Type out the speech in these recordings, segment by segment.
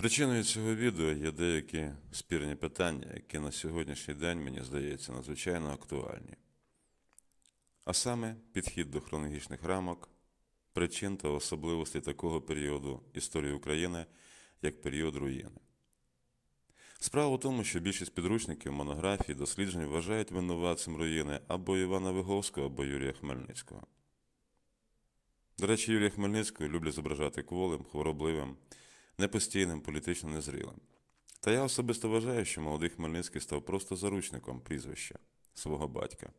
Причиною цього відео є деякі спірні питання, які на сьогоднішній день, мені здається, надзвичайно актуальні. А саме підхід до хронологічних рамок, причин та особливості такого періоду історії України як період руїни. Справа в тому, що більшість підручників, монографій, досліджень вважають винуватцем руїни або Івана Виговського, або Юрія Хмельницького. До речі, Юрія Хмельницького люблять зображати кволим, хворобливим непостійним, політично незрілим. Та я особисто вважаю, що молодий Хмельницький став просто заручником прізвища свого батька.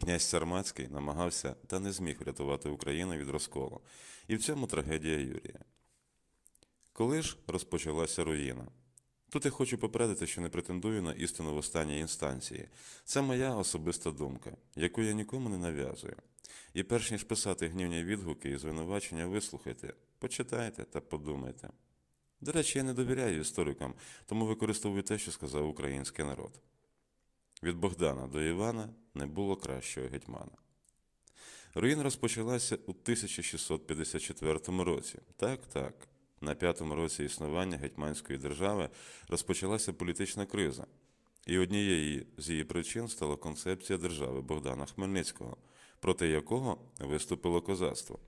Князь Сармацький намагався та не зміг врятувати Україну від розколу, і в цьому трагедія Юрія. Коли ж розпочалася руїна? Тут я хочу попередити, що не претендую на істину в останній інстанції. Це моя особиста думка, яку я нікому не нав'язую. І перш ніж писати гнівні відгуки і звинувачення, вислухайте, Почитайте та подумайте. До речі, я не довіряю історикам, тому використовую те, що сказав український народ. Від Богдана до Івана не було кращого гетьмана. Руїна розпочалася у 1654 році. Так, так. На п'ятому році існування Гетьманської держави розпочалася політична криза, і однією з її причин стала концепція держави Богдана Хмельницького, проти якого виступило козацтво.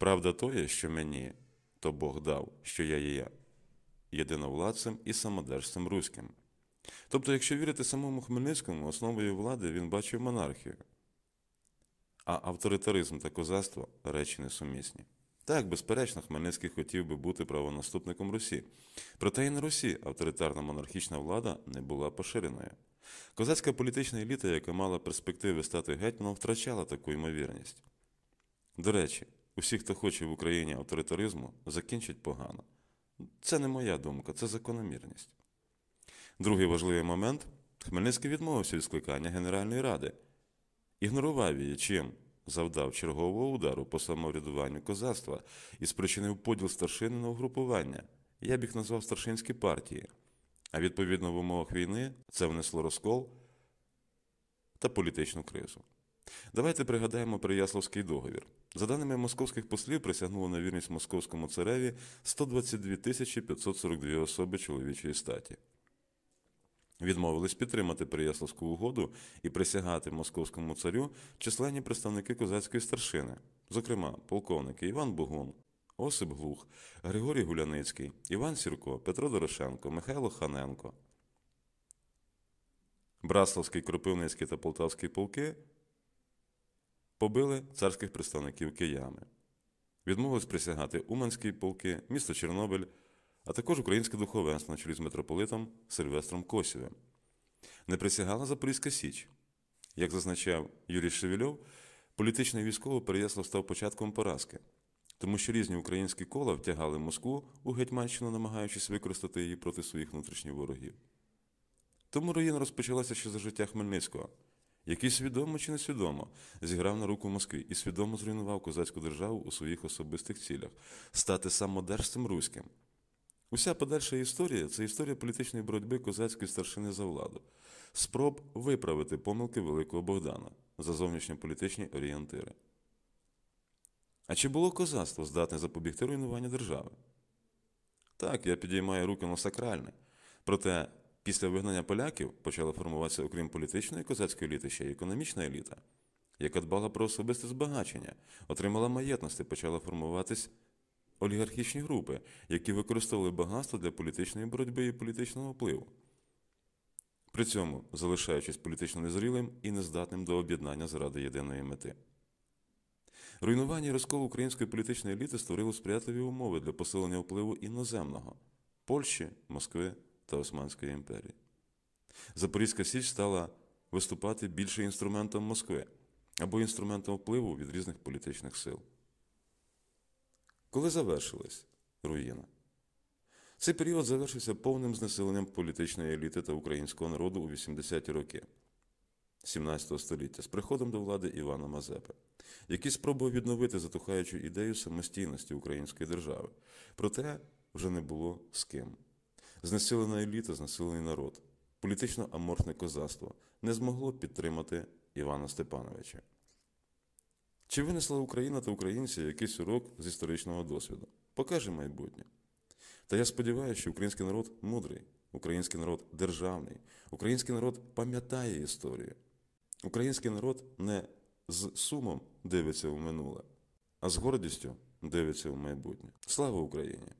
Правда тоє, що мені то Бог дав, що я є я, єдиновладцем і самодержцем руським. Тобто, якщо вірити самому Хмельницькому, основою влади він бачив монархію, а авторитаризм та козацтво речі несумісні. Так, безперечно, Хмельницький хотів би бути правонаступником Русі. Проте і на Русі авторитарна монархічна влада не була поширеною. Козацька політична еліта, яка мала перспективи стати гетьманом, втрачала таку ймовірність. До речі, Усі, хто хоче в Україні авторитаризму, закінчать погано. Це не моя думка, це закономірність. Другий важливий момент Хмельницький відмовився від скликання Генеральної ради, ігнорував її, чим завдав чергового удару по самоврядуванню козацтва і спричинив поділ старшини на угрупування. Я б їх назвав старшинські партії. А відповідно в умовах війни це внесло розкол та політичну кризу. Давайте пригадаємо Прияславський договір. За даними московських послів, присягнуло на вірність московському цареві 122 тисячі 542 особи чоловічої статі. Відмовились підтримати Прияславську угоду і присягати московському царю численні представники козацької старшини, зокрема, полковники Іван Богун, Осип Глух, Григорій Гуляницький, Іван Сірко, Петро Дорошенко, Михайло Ханенко. Браславський, Кропивницький та Полтавський полки побили царських представників киями, відмовились присягати Уманські полки, місто Чорнобиль, а також українське духовенство на чолі з митрополитом Сильвестром Косєвим. Не присягала Запорізька Січ. Як зазначав Юрій Шевільов, політично військове військово став початком поразки, тому що різні українські кола втягали Москву у Гетьманщину, намагаючись використати її проти своїх внутрішніх ворогів. Тому руїна розпочалася ще за життя Хмельницького який свідомо чи несвідомо зіграв на руку Москві і свідомо зруйнував козацьку державу у своїх особистих цілях, стати самодержцем руським. Уся подальша історія це історія політичної боротьби козацької старшини за владу, спроб виправити помилки Великого Богдана за зовнішньополітичні орієнтири. А чи було козацтво здатне запобігти руйнуванню держави? Так, я підіймаю руки на сакральне, проте Після вигнання поляків почала формуватися, окрім політичної козацької еліти, ще й економічна еліта, яка дбала про особисте збагачення, отримала маєтності, почала формуватись олігархічні групи, які використовували багатство для політичної боротьби і політичного впливу. При цьому залишаючись політично незрілим і нездатним до об'єднання заради єдиної мети. Руйнування і розкол української політичної еліти створило сприятливі умови для посилення впливу іноземного Польщі, Москви та Османської імперії. Запорізька Січ стала виступати більше інструментом Москви або інструментом впливу від різних політичних сил. Коли завершилась руїна, цей період завершився повним знесиленням політичної еліти та українського народу у 80-ті роки. 17 століття з приходом до влади Івана Мазепи, який спробував відновити затухаючу ідею самостійності української держави, проте вже не було з ким. Знесилена еліта, знесилений народ, політично аморфне козацтво не змогло підтримати Івана Степановича. Чи винесла Україна та українці якийсь урок з історичного досвіду? Покаже майбутнє. Та я сподіваюся, що український народ мудрий, український народ державний, український народ пам'ятає історію. Український народ не з сумом дивиться в минуле, а з гордістю дивиться в майбутнє. Слава Україні!